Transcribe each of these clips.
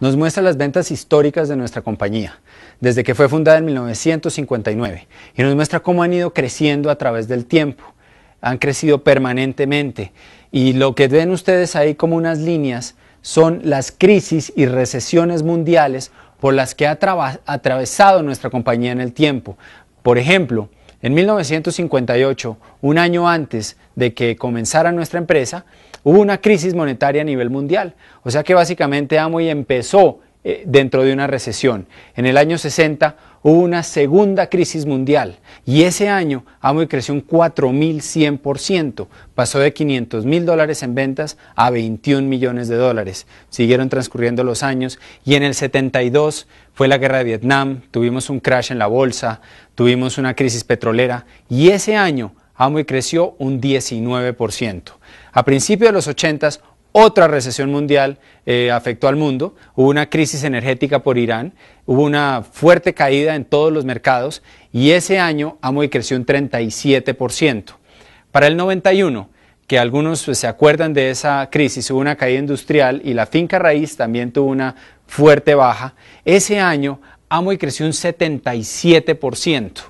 nos muestra las ventas históricas de nuestra compañía, desde que fue fundada en 1959, y nos muestra cómo han ido creciendo a través del tiempo, han crecido permanentemente, y lo que ven ustedes ahí como unas líneas son las crisis y recesiones mundiales por las que ha atravesado nuestra compañía en el tiempo. Por ejemplo, en 1958, un año antes de que comenzara nuestra empresa, hubo una crisis monetaria a nivel mundial. O sea que básicamente Amway empezó eh, dentro de una recesión. En el año 60 hubo una segunda crisis mundial y ese año Amway creció un 4.100%, pasó de 500 mil dólares en ventas a 21 millones de dólares. Siguieron transcurriendo los años y en el 72 fue la guerra de Vietnam, tuvimos un crash en la bolsa, tuvimos una crisis petrolera y ese año Amway creció un 19%. A principios de los 80s otra recesión mundial eh, afectó al mundo, hubo una crisis energética por Irán, hubo una fuerte caída en todos los mercados y ese año Amoy creció un 37%. Para el 91, que algunos se acuerdan de esa crisis, hubo una caída industrial y la finca raíz también tuvo una fuerte baja, ese año Amway creció un 77%.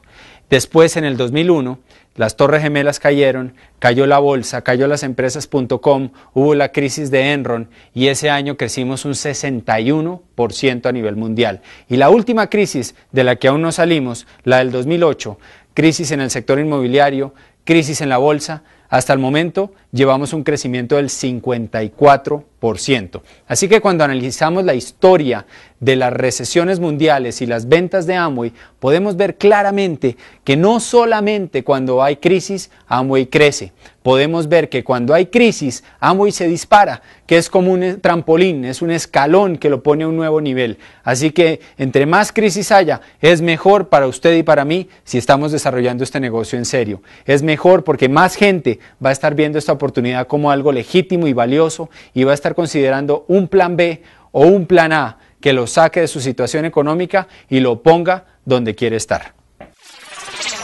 Después, en el 2001, las torres gemelas cayeron, cayó la bolsa, cayó las empresas.com, hubo la crisis de Enron y ese año crecimos un 61% a nivel mundial. Y la última crisis de la que aún no salimos, la del 2008, crisis en el sector inmobiliario, crisis en la bolsa, hasta el momento llevamos un crecimiento del 54%. Así que cuando analizamos la historia de las recesiones mundiales y las ventas de Amway, podemos ver claramente que no solamente cuando hay crisis, Amway crece. Podemos ver que cuando hay crisis, Amway se dispara, que es como un trampolín, es un escalón que lo pone a un nuevo nivel. Así que entre más crisis haya, es mejor para usted y para mí si estamos desarrollando este negocio en serio. Es mejor porque más gente va a estar viendo esta oportunidad como algo legítimo y valioso y va a estar considerando un plan B o un plan A que lo saque de su situación económica y lo ponga donde quiere estar.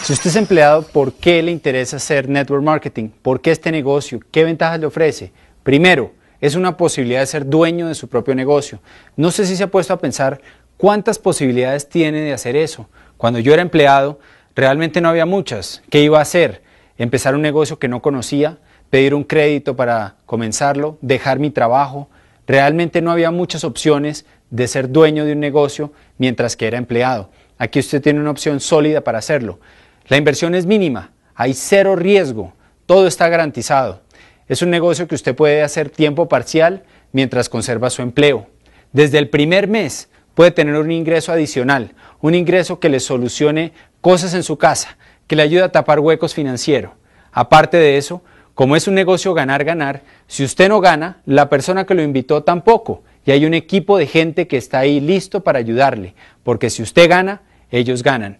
Si usted es empleado, ¿por qué le interesa hacer network marketing? ¿Por qué este negocio? ¿Qué ventajas le ofrece? Primero, es una posibilidad de ser dueño de su propio negocio. No sé si se ha puesto a pensar cuántas posibilidades tiene de hacer eso. Cuando yo era empleado, realmente no había muchas. ¿Qué iba a hacer? empezar un negocio que no conocía, pedir un crédito para comenzarlo, dejar mi trabajo. Realmente no había muchas opciones de ser dueño de un negocio mientras que era empleado. Aquí usted tiene una opción sólida para hacerlo. La inversión es mínima, hay cero riesgo, todo está garantizado. Es un negocio que usted puede hacer tiempo parcial mientras conserva su empleo. Desde el primer mes puede tener un ingreso adicional, un ingreso que le solucione cosas en su casa, que le ayuda a tapar huecos financieros. Aparte de eso, como es un negocio ganar-ganar, si usted no gana, la persona que lo invitó tampoco. Y hay un equipo de gente que está ahí listo para ayudarle, porque si usted gana, ellos ganan.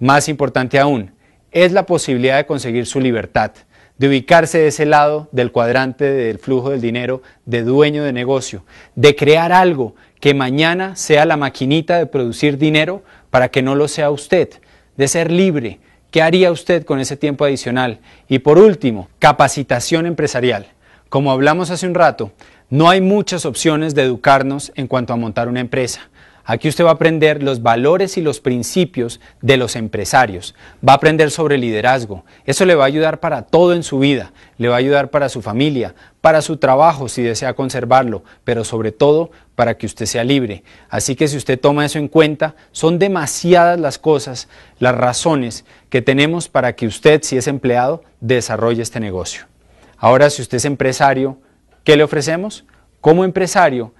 Más importante aún, es la posibilidad de conseguir su libertad, de ubicarse de ese lado del cuadrante del flujo del dinero, de dueño de negocio, de crear algo que mañana sea la maquinita de producir dinero para que no lo sea usted, de ser libre, ¿Qué haría usted con ese tiempo adicional? Y por último, capacitación empresarial. Como hablamos hace un rato, no hay muchas opciones de educarnos en cuanto a montar una empresa. Aquí usted va a aprender los valores y los principios de los empresarios. Va a aprender sobre liderazgo. Eso le va a ayudar para todo en su vida. Le va a ayudar para su familia, para su trabajo si desea conservarlo, pero sobre todo para que usted sea libre. Así que si usted toma eso en cuenta, son demasiadas las cosas, las razones que tenemos para que usted, si es empleado, desarrolle este negocio. Ahora, si usted es empresario, ¿qué le ofrecemos? Como empresario,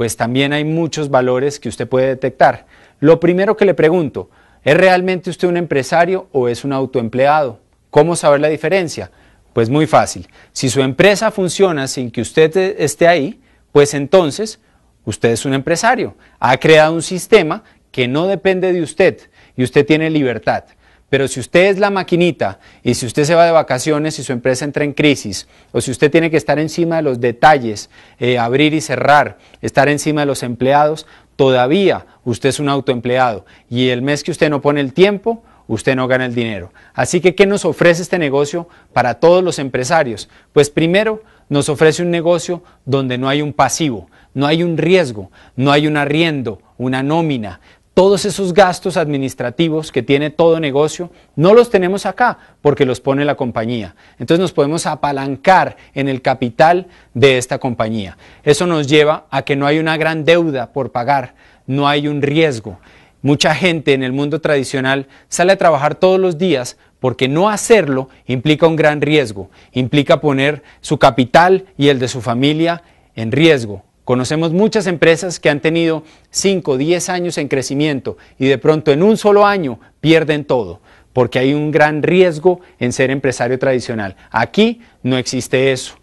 pues también hay muchos valores que usted puede detectar. Lo primero que le pregunto, ¿es realmente usted un empresario o es un autoempleado? ¿Cómo saber la diferencia? Pues muy fácil. Si su empresa funciona sin que usted e, esté ahí, pues entonces usted es un empresario. Ha creado un sistema que no depende de usted y usted tiene libertad. Pero si usted es la maquinita y si usted se va de vacaciones y su empresa entra en crisis, o si usted tiene que estar encima de los detalles, eh, abrir y cerrar, estar encima de los empleados, todavía usted es un autoempleado y el mes que usted no pone el tiempo, usted no gana el dinero. Así que, ¿qué nos ofrece este negocio para todos los empresarios? Pues primero, nos ofrece un negocio donde no hay un pasivo, no hay un riesgo, no hay un arriendo, una nómina, todos esos gastos administrativos que tiene todo negocio, no los tenemos acá porque los pone la compañía. Entonces nos podemos apalancar en el capital de esta compañía. Eso nos lleva a que no hay una gran deuda por pagar, no hay un riesgo. Mucha gente en el mundo tradicional sale a trabajar todos los días porque no hacerlo implica un gran riesgo, implica poner su capital y el de su familia en riesgo Conocemos muchas empresas que han tenido 5, 10 años en crecimiento y de pronto en un solo año pierden todo, porque hay un gran riesgo en ser empresario tradicional. Aquí no existe eso.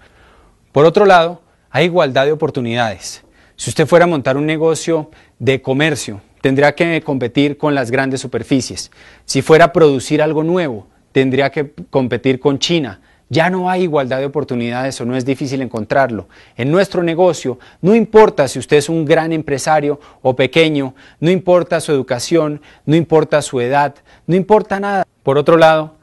Por otro lado, hay igualdad de oportunidades. Si usted fuera a montar un negocio de comercio, tendría que competir con las grandes superficies. Si fuera a producir algo nuevo, tendría que competir con China. Ya no hay igualdad de oportunidades o no es difícil encontrarlo. En nuestro negocio, no importa si usted es un gran empresario o pequeño, no importa su educación, no importa su edad, no importa nada. Por otro lado,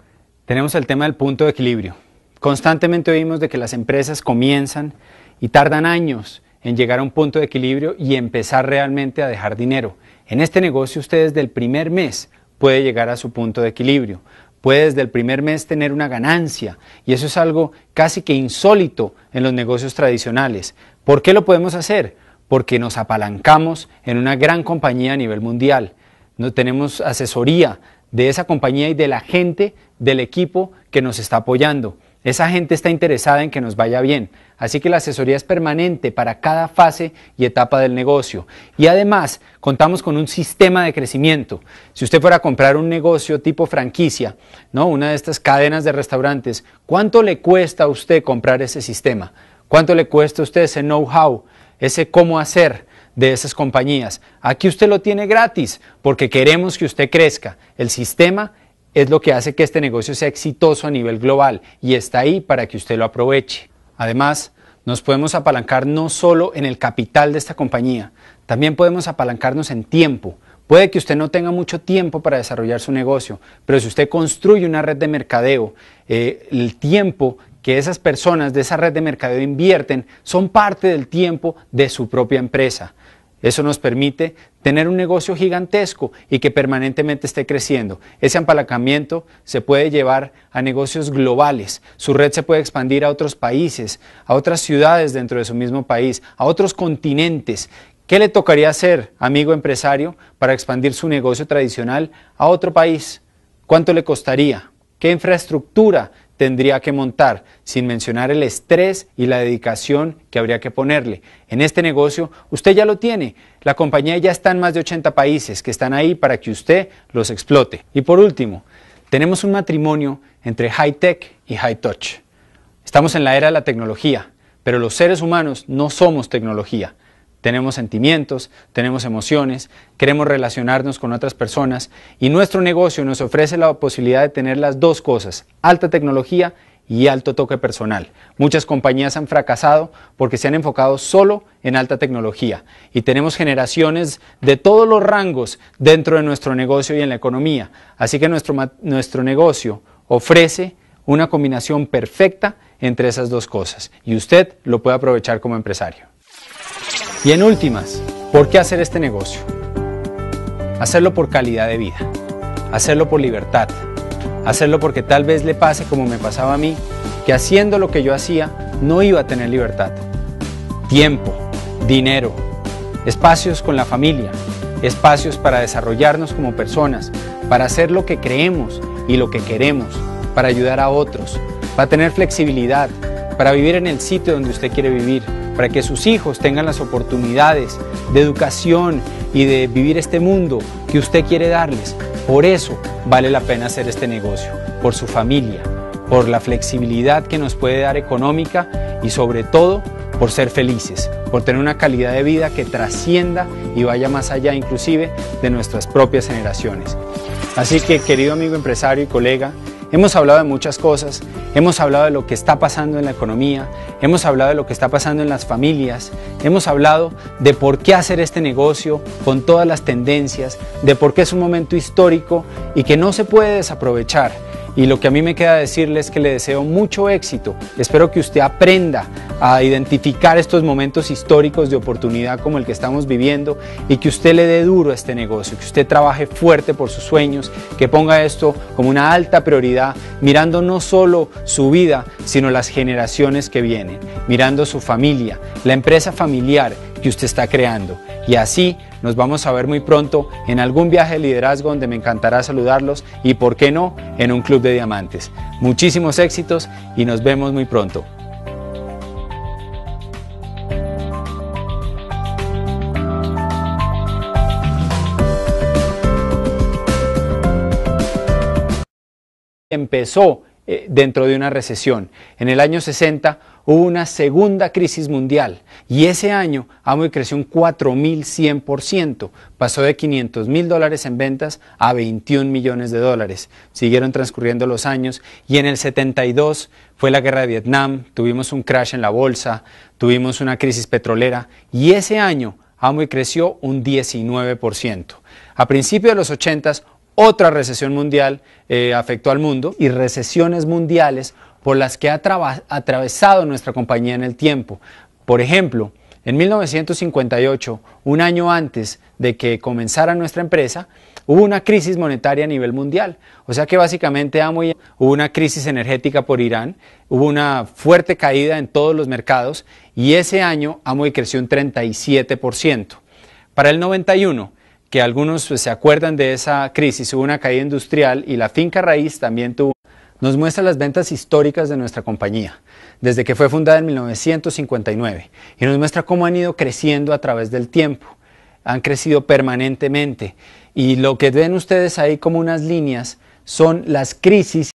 tenemos el tema del punto de equilibrio. Constantemente oímos de que las empresas comienzan y tardan años en llegar a un punto de equilibrio y empezar realmente a dejar dinero. En este negocio usted desde el primer mes puede llegar a su punto de equilibrio puede desde el primer mes tener una ganancia y eso es algo casi que insólito en los negocios tradicionales. ¿Por qué lo podemos hacer? Porque nos apalancamos en una gran compañía a nivel mundial. No tenemos asesoría de esa compañía y de la gente del equipo que nos está apoyando. Esa gente está interesada en que nos vaya bien, así que la asesoría es permanente para cada fase y etapa del negocio. Y además, contamos con un sistema de crecimiento. Si usted fuera a comprar un negocio tipo franquicia, ¿no? una de estas cadenas de restaurantes, ¿cuánto le cuesta a usted comprar ese sistema? ¿Cuánto le cuesta a usted ese know-how, ese cómo hacer? de esas compañías. Aquí usted lo tiene gratis porque queremos que usted crezca. El sistema es lo que hace que este negocio sea exitoso a nivel global y está ahí para que usted lo aproveche. Además, nos podemos apalancar no solo en el capital de esta compañía, también podemos apalancarnos en tiempo. Puede que usted no tenga mucho tiempo para desarrollar su negocio, pero si usted construye una red de mercadeo, eh, el tiempo que esas personas de esa red de mercadeo invierten son parte del tiempo de su propia empresa. Eso nos permite tener un negocio gigantesco y que permanentemente esté creciendo. Ese empalacamiento se puede llevar a negocios globales. Su red se puede expandir a otros países, a otras ciudades dentro de su mismo país, a otros continentes. ¿Qué le tocaría hacer, amigo empresario, para expandir su negocio tradicional a otro país? ¿Cuánto le costaría? ¿Qué infraestructura tendría que montar, sin mencionar el estrés y la dedicación que habría que ponerle. En este negocio usted ya lo tiene, la compañía ya está en más de 80 países que están ahí para que usted los explote. Y por último, tenemos un matrimonio entre high tech y high touch. Estamos en la era de la tecnología, pero los seres humanos no somos tecnología tenemos sentimientos, tenemos emociones, queremos relacionarnos con otras personas y nuestro negocio nos ofrece la posibilidad de tener las dos cosas, alta tecnología y alto toque personal. Muchas compañías han fracasado porque se han enfocado solo en alta tecnología y tenemos generaciones de todos los rangos dentro de nuestro negocio y en la economía. Así que nuestro, nuestro negocio ofrece una combinación perfecta entre esas dos cosas y usted lo puede aprovechar como empresario. Y en últimas, ¿por qué hacer este negocio? Hacerlo por calidad de vida, hacerlo por libertad, hacerlo porque tal vez le pase como me pasaba a mí, que haciendo lo que yo hacía no iba a tener libertad. Tiempo, dinero, espacios con la familia, espacios para desarrollarnos como personas, para hacer lo que creemos y lo que queremos, para ayudar a otros, para tener flexibilidad, para vivir en el sitio donde usted quiere vivir, para que sus hijos tengan las oportunidades de educación y de vivir este mundo que usted quiere darles. Por eso vale la pena hacer este negocio, por su familia, por la flexibilidad que nos puede dar económica y sobre todo por ser felices, por tener una calidad de vida que trascienda y vaya más allá inclusive de nuestras propias generaciones. Así que querido amigo empresario y colega, Hemos hablado de muchas cosas, hemos hablado de lo que está pasando en la economía, hemos hablado de lo que está pasando en las familias, hemos hablado de por qué hacer este negocio con todas las tendencias, de por qué es un momento histórico y que no se puede desaprovechar y lo que a mí me queda decirle es que le deseo mucho éxito. Espero que usted aprenda a identificar estos momentos históricos de oportunidad como el que estamos viviendo y que usted le dé duro a este negocio, que usted trabaje fuerte por sus sueños, que ponga esto como una alta prioridad, mirando no solo su vida, sino las generaciones que vienen, mirando su familia, la empresa familiar que usted está creando. Y así nos vamos a ver muy pronto en algún viaje de liderazgo donde me encantará saludarlos y, por qué no, en un club de diamantes. Muchísimos éxitos y nos vemos muy pronto. empezó eh, dentro de una recesión. En el año 60 hubo una segunda crisis mundial y ese año Amway creció un 4.100%, pasó de 500 mil dólares en ventas a 21 millones de dólares. Siguieron transcurriendo los años y en el 72 fue la guerra de Vietnam, tuvimos un crash en la bolsa, tuvimos una crisis petrolera y ese año Amway creció un 19%. A principios de los 80 otra recesión mundial eh, afectó al mundo y recesiones mundiales por las que ha atravesado nuestra compañía en el tiempo. Por ejemplo, en 1958, un año antes de que comenzara nuestra empresa, hubo una crisis monetaria a nivel mundial. O sea que básicamente amo hubo una crisis energética por Irán, hubo una fuerte caída en todos los mercados y ese año y creció un 37%. Para el 91, que algunos pues, se acuerdan de esa crisis, hubo una caída industrial y la finca raíz también tuvo nos muestra las ventas históricas de nuestra compañía, desde que fue fundada en 1959, y nos muestra cómo han ido creciendo a través del tiempo, han crecido permanentemente, y lo que ven ustedes ahí como unas líneas son las crisis